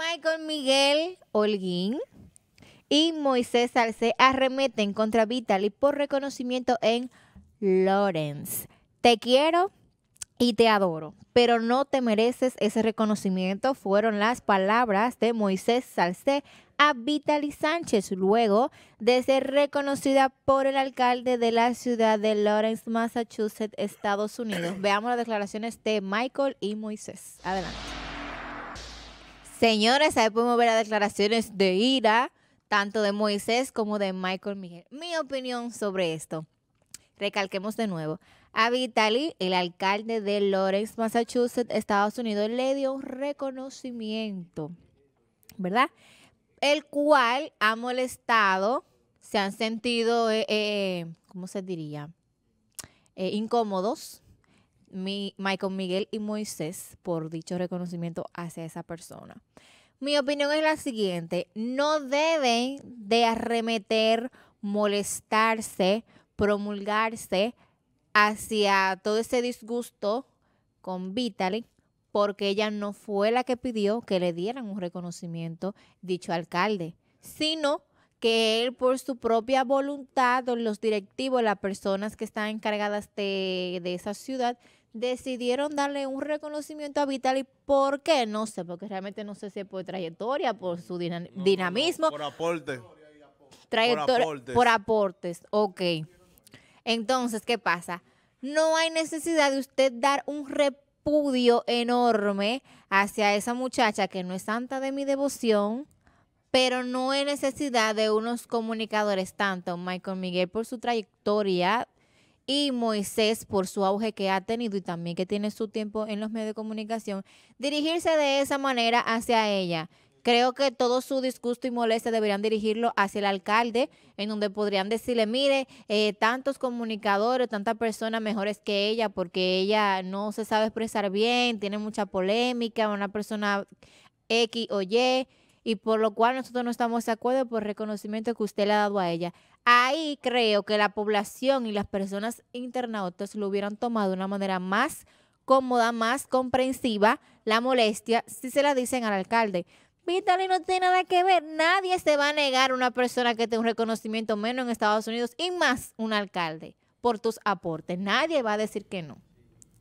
Michael Miguel Holguín y Moisés Salcé arremeten contra Vitaly por reconocimiento en Lawrence. Te quiero y te adoro, pero no te mereces ese reconocimiento, fueron las palabras de Moisés Salcé a Vitaly Sánchez, luego de ser reconocida por el alcalde de la ciudad de Lawrence, Massachusetts, Estados Unidos. Veamos las declaraciones de Michael y Moisés. Adelante. Señores, ahí podemos ver las declaraciones de ira, tanto de Moisés como de Michael Miguel. Mi opinión sobre esto, recalquemos de nuevo. A Vitaly, el alcalde de Lawrence, Massachusetts, Estados Unidos, le dio un reconocimiento, ¿verdad? El cual ha molestado, se han sentido, eh, eh, ¿cómo se diría? Eh, incómodos Michael Miguel y Moisés por dicho reconocimiento hacia esa persona. Mi opinión es la siguiente, no deben de arremeter, molestarse, promulgarse hacia todo ese disgusto con Vitaly porque ella no fue la que pidió que le dieran un reconocimiento dicho alcalde, sino que él por su propia voluntad, o los directivos, las personas que están encargadas de esa ciudad, decidieron darle un reconocimiento a Vitali. ¿Por qué? No sé, porque realmente no sé si es por trayectoria, por su dinamismo. por aportes, Trayectoria. Por aportes. por aportes. Ok. Entonces, ¿qué pasa? No hay necesidad de usted dar un repudio enorme hacia esa muchacha que no es santa de mi devoción, pero no hay necesidad de unos comunicadores, tanto Michael Miguel por su trayectoria y Moisés, por su auge que ha tenido y también que tiene su tiempo en los medios de comunicación, dirigirse de esa manera hacia ella. Creo que todo su disgusto y molestia deberían dirigirlo hacia el alcalde, en donde podrían decirle, mire, eh, tantos comunicadores, tantas personas mejores que ella, porque ella no se sabe expresar bien, tiene mucha polémica, una persona X o Y y por lo cual nosotros no estamos de acuerdo por reconocimiento que usted le ha dado a ella. Ahí creo que la población y las personas internautas lo hubieran tomado de una manera más cómoda, más comprensiva, la molestia, si se la dicen al alcalde. Vítale no tiene nada que ver. Nadie se va a negar una persona que tenga un reconocimiento menos en Estados Unidos y más un alcalde por tus aportes. Nadie va a decir que no.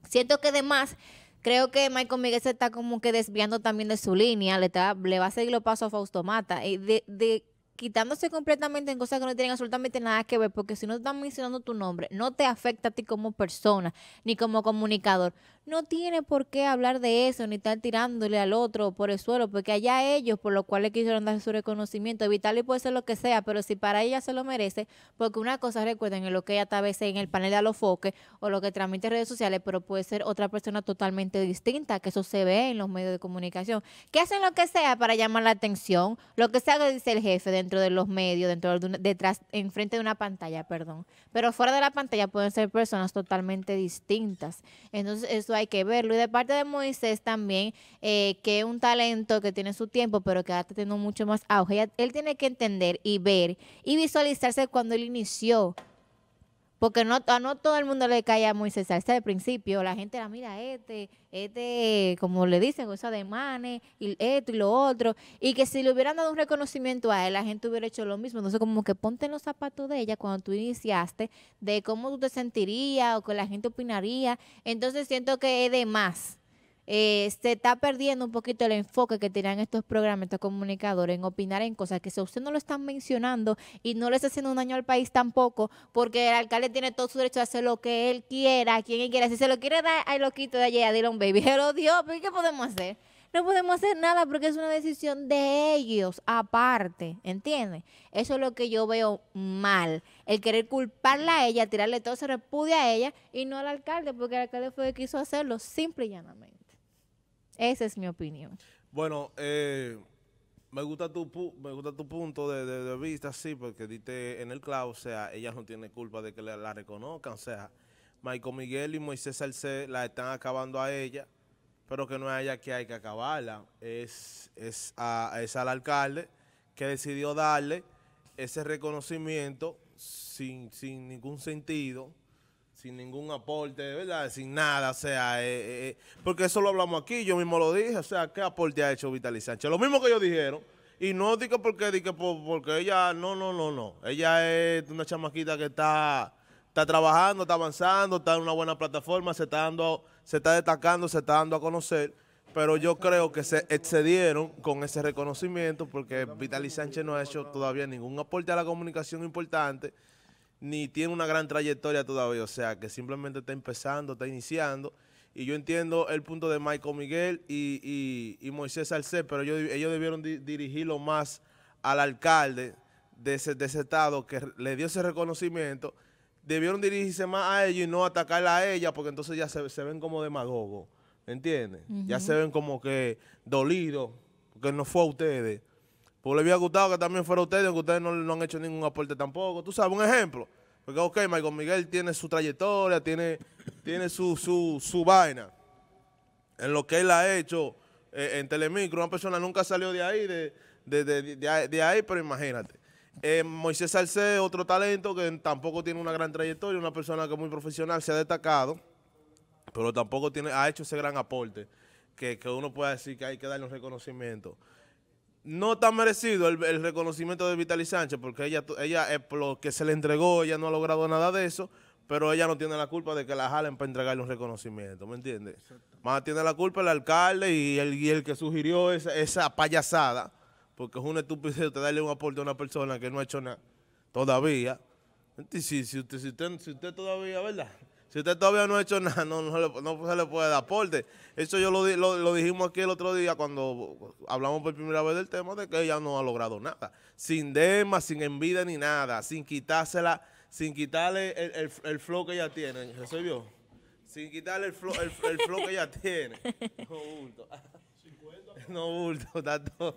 Siento que además Creo que Michael Miguel se está como que desviando también de su línea, le, está, le va a seguir los pasos a Fausto Mata, y de, quitándose completamente en cosas que no tienen absolutamente nada que ver, porque si no están mencionando tu nombre, no te afecta a ti como persona, ni como comunicador, no tiene por qué hablar de eso ni estar tirándole al otro por el suelo, porque allá ellos, por lo cual le quisieron dar su reconocimiento, y puede ser lo que sea, pero si para ella se lo merece, porque una cosa recuerden en lo que ella está a veces en el panel de Alofoque o lo que transmite redes sociales, pero puede ser otra persona totalmente distinta, que eso se ve en los medios de comunicación, que hacen lo que sea para llamar la atención, lo que sea que dice el jefe dentro de los medios, dentro de una, detrás, enfrente de una pantalla, perdón, pero fuera de la pantalla pueden ser personas totalmente distintas. Entonces, eso hay hay que verlo. Y de parte de Moisés también, eh, que es un talento que tiene su tiempo, pero que ahora está teniendo mucho más auge. Él tiene que entender y ver y visualizarse cuando él inició porque no, a no todo el mundo le cae a Moisés Salsa de principio. La gente la mira, este, este, como le dicen, cosa de manes, y esto y lo otro. Y que si le hubieran dado un reconocimiento a él, la gente hubiera hecho lo mismo. Entonces, como que ponte los zapatos de ella cuando tú iniciaste, de cómo tú te sentirías o que la gente opinaría. Entonces, siento que es de más eh, se está perdiendo un poquito el enfoque que tienen estos programas, estos comunicadores, en opinar en cosas que si usted no lo están mencionando y no le está haciendo un daño al país tampoco, porque el alcalde tiene todo su derecho a hacer lo que él quiera, a quien él quiera. Si se lo quiere dar ahí lo quito de allá, a Dylan Baby, pero Dios, ¿qué podemos hacer? no podemos hacer nada porque es una decisión de ellos aparte, entiende. Eso es lo que yo veo mal, el querer culparla a ella, tirarle todo ese repudio a ella y no al alcalde, porque el alcalde fue el que quiso hacerlo, simple y llanamente. Esa es mi opinión. Bueno, eh, me gusta tu me gusta tu punto de, vista, sí, porque diste en el clavo, o sea, ella no tiene culpa de que la, reconozcan, o sea, Michael Miguel y Moisés Salcé la están acabando a ella, pero que no es a ella que hay que acabarla, es, es, a, es al alcalde que decidió darle ese reconocimiento sin, sin ningún sentido, sin ningún aporte, ¿verdad? Sin nada, o sea, eh, eh, eh, porque eso lo hablamos aquí, yo mismo lo dije, o sea, ¿qué aporte ha hecho Vitali Sánchez? Lo mismo que ellos dijeron, y no digo porque, digo porque ella, no, no, no, no, ella es una chamaquita que está, está trabajando, está avanzando, está en una buena plataforma, se está dando, se está destacando, se está dando a conocer, pero yo creo que se excedieron con ese reconocimiento porque Vitali Sánchez no ha hecho todavía ningún aporte a la comunicación importante, ni tiene una gran trayectoria todavía, o sea, que simplemente está empezando, está iniciando. Y yo entiendo el punto de Michael Miguel y, Moisés Salcé, pero ellos, debieron dirigirlo más al alcalde de ese, de ese estado que le dio ese reconocimiento. Debieron dirigirse más a ellos y no atacarla a ella, porque entonces ya se, ven como demagogos, ¿entiendes? Ya se ven como que dolidos, porque no fue a ustedes. Pues le había gustado que también fuera ustedes, aunque ustedes no, han hecho ningún aporte tampoco. Tú sabes, un ejemplo. Porque, ok, Michael Miguel tiene su trayectoria, tiene, tiene su, vaina. En lo que él ha hecho eh, en Telemicro, una persona nunca salió de ahí, de, ahí, pero imagínate. Eh, Moisés Salcedo, otro talento que tampoco tiene una gran trayectoria, una persona que es muy profesional, se ha destacado, pero tampoco tiene, ha hecho ese gran aporte que, uno puede decir que hay que darle un reconocimiento no está merecido el, reconocimiento de Vitali Sánchez porque ella, ella es lo que se le entregó, ella no ha logrado nada de eso, pero ella no tiene la culpa de que la jalen para entregarle un reconocimiento, ¿me entiendes? Más tiene la culpa el alcalde y el, que sugirió esa, esa, payasada, porque es una estupidez te darle un aporte a una persona que no ha hecho nada todavía. Si, si, si, usted, si usted todavía, ¿verdad? Si usted todavía no ha hecho nada, no, se le puede dar aporte. Eso yo lo, dijimos aquí el otro día cuando hablamos por primera vez del tema de que ella no ha logrado nada. Sin dema, sin envidia ni nada, sin quitársela, sin quitarle el, flow que ella tiene. ¿Eso vio? Sin quitarle el flow, el, flow que ella tiene. No bulto. No bulto, tanto.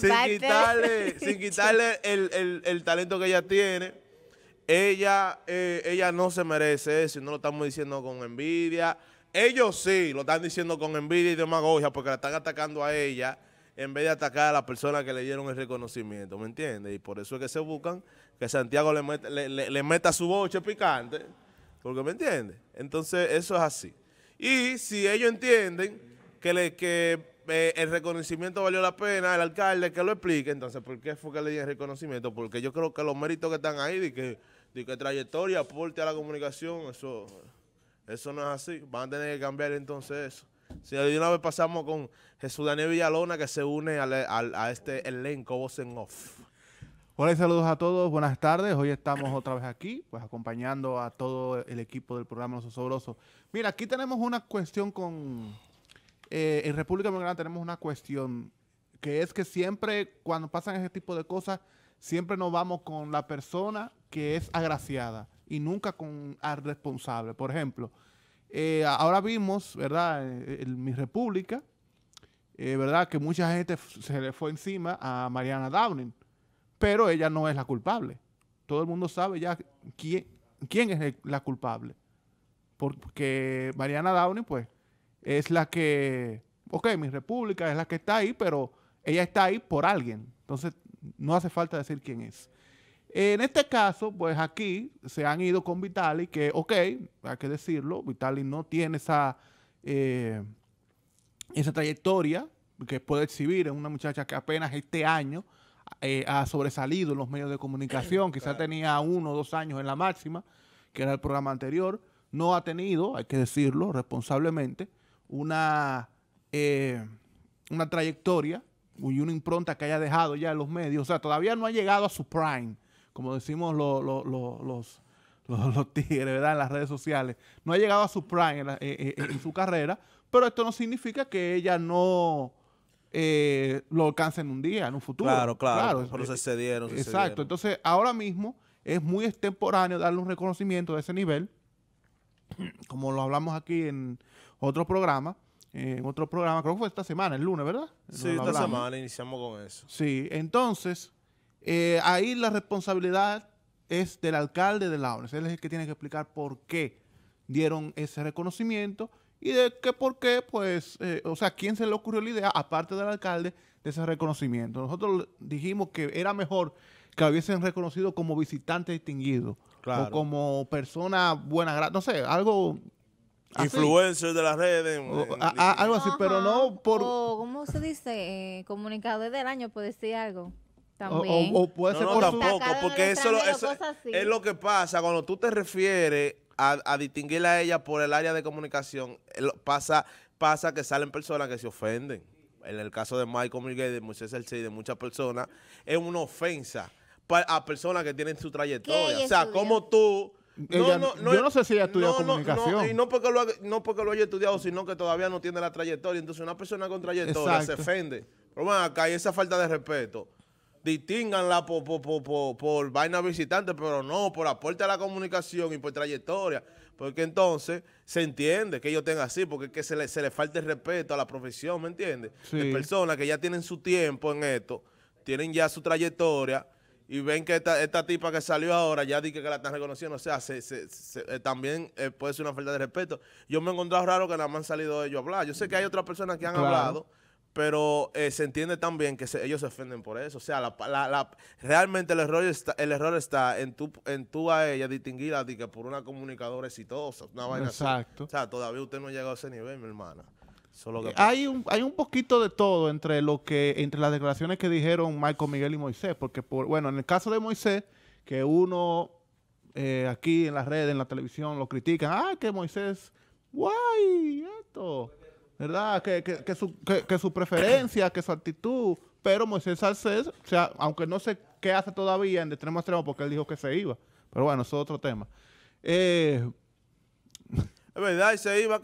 sin, quitarle, sin quitarle el talento que ella tiene ella, eh, ella no se merece eso, no lo estamos diciendo con envidia. Ellos sí lo están diciendo con envidia y demagogia porque la están atacando a ella en vez de atacar a la persona que le dieron el reconocimiento, ¿me entiendes? Y por eso es que se buscan que Santiago le, meta, su boche picante, porque ¿me entiendes? Entonces, eso es así. Y si ellos entienden que, le, que eh, el reconocimiento valió la pena, el alcalde que lo explique, entonces, ¿por qué fue que le dieron el reconocimiento? Porque yo creo que los méritos que están ahí, de que de que trayectoria, aporte a la comunicación, eso, eso no es así. Van a tener que cambiar entonces eso. Si de una vez pasamos con Jesús Daniel Villalona que se une a este elenco Voz en Off. Hola y saludos a todos, buenas tardes. Hoy estamos otra vez aquí, pues acompañando a todo el equipo del programa Los Osobrosos. Mira, aquí tenemos una cuestión con... Eh, en República Dominicana tenemos una cuestión que es que siempre cuando pasan ese tipo de cosas siempre nos vamos con la persona que es agraciada y nunca con al responsable. Por ejemplo, eh, ahora vimos, ¿verdad?, en, eh, mi república, eh, ¿verdad?, que mucha gente se le fue encima a Mariana Downing, pero ella no es la culpable. Todo el mundo sabe ya quién, quién es la culpable. Porque Mariana Downing, pues, es la que, ok, mi república es la que está ahí, pero ella está ahí por alguien. Entonces, no hace falta decir quién es. En este caso, pues aquí se han ido con Vitali, que ok, hay que decirlo, Vitali no tiene esa, eh, esa trayectoria que puede exhibir en una muchacha que apenas este año eh, ha sobresalido en los medios de comunicación, quizá tenía uno o dos años en la máxima, que era el programa anterior, no ha tenido, hay que decirlo responsablemente, una, eh, una trayectoria y una impronta que haya dejado ya en los medios. O sea, todavía no ha llegado a su prime, como decimos los, tigres, ¿verdad? En las redes sociales. No ha llegado a su prime en, eh, eh, su carrera, pero esto no significa que ella no eh, lo alcance en un día, en un futuro. Claro, claro. pero se cedieron. exacto. Entonces, ahora mismo es muy extemporáneo darle un reconocimiento de ese nivel, como lo hablamos aquí en otro programa en otro programa, creo que fue esta semana, el lunes, ¿verdad? sí, esta semana iniciamos con eso. Sí, entonces, eh, ahí la responsabilidad es del alcalde de Launes. Él es el que tiene que explicar por qué dieron ese reconocimiento y de qué por qué, pues, eh, o sea, quién se le ocurrió la idea, aparte del alcalde, de ese reconocimiento. Nosotros dijimos que era mejor que lo hubiesen reconocido como visitante distinguido o como persona buena, no sé, algo influencers de las redes. Eh, algo así, pero no por... ¿cómo se dice? Eh, comunicado comunicador del año, puede decir algo. También. O, puede ser por tampoco, porque eso, es lo que pasa cuando tú te refieres a, a distinguirla a ella por el área de comunicación. Eh, pasa, pasa que salen personas que se ofenden. En el caso de Michael Miguel, de Moisés y de muchas personas, es una ofensa a personas que tienen su trayectoria. O sea, como tú no, yo no sé si ella estudiado comunicación. y no porque, lo no porque lo haya estudiado, sino que todavía no tiene la trayectoria. Entonces, una persona con trayectoria se ofende. Pero bueno, acá hay esa falta de respeto. Distínganla por, por, por, por, vaina visitante, pero no por aporte a la comunicación y por trayectoria. Porque entonces se entiende que ellos tengan así, porque es que se le, se le falta el respeto a la profesión, ¿me entiendes? Las personas que ya tienen su tiempo en esto, tienen ya su trayectoria y ven que esta, esta tipa que salió ahora ya dije que la están reconociendo. O sea, se, se, eh, también eh, puede ser una falta de respeto. Yo me he encontrado raro que nada más han salido ellos a hablar. Yo sé que hay otras personas que han hablado, pero eh, se entiende también que ellos se ofenden por eso. O sea, la, la, realmente el error está, el error está en tú en tu a ella distinguirla por una comunicadora exitosa, una vaina Exacto. O sea, todavía usted no ha llegado a ese nivel, mi hermana. Eh, hay, un, hay un poquito de todo entre lo que entre las declaraciones que dijeron Michael, Miguel y Moisés, porque bueno, en el caso de Moisés, que uno eh, aquí en las redes, en la televisión, lo critican, ah, que Moisés, guay, esto, ¿verdad? Que, que, su, preferencia, que su actitud, pero Moisés ser, o sea, aunque no sé qué hace todavía en el extremo extremo, porque él dijo que se iba, pero bueno, eso es otro tema. Eh, verdad, se iba,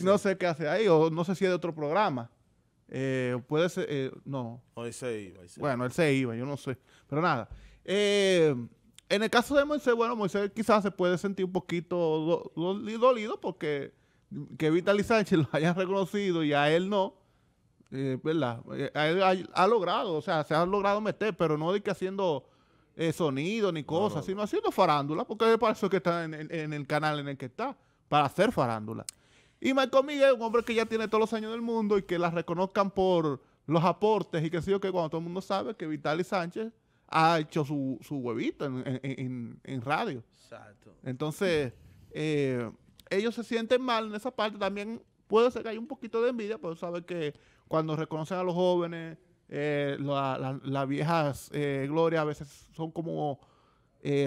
No sé qué hace ahí, o no sé si es de otro programa. Eh, puede ser, eh, no. O se iba. bueno, él se iba, yo no sé. Pero nada. Eh, en el caso de Moisés, bueno, Moisés quizás se puede sentir un poquito dolido porque que Vitaly Sánchez lo haya reconocido y a él no. ¿Verdad? A él ha, logrado, o sea, se ha logrado meter, pero no de que haciendo sonido ni cosas, sino haciendo farándula, porque es para que está en el canal en el que está para hacer farándula. Y Michael Miguel, un hombre que ya tiene todos los años del mundo y que la reconozcan por los aportes y que sé yo, que cuando todo el mundo sabe que Vitali Sánchez ha hecho su, su huevito en, radio. Exacto. Entonces, eh, ellos se sienten mal en esa parte. También puede ser que hay un poquito de envidia, pero sabe que cuando reconocen a los jóvenes, eh, las viejas eh, glorias a veces son como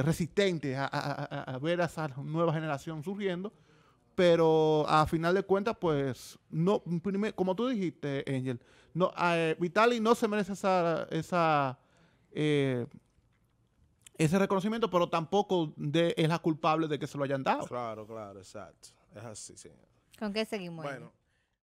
resistentes a ver a esa nueva generación surgiendo pero a final de cuentas, pues, no, como tú dijiste, Angel, no, eh, Vitali no se merece esa, esa eh, ese reconocimiento, pero tampoco de, es la culpable de que se lo hayan dado. Claro, claro, exacto. Es así, sí. ¿Con qué seguimos? Bueno,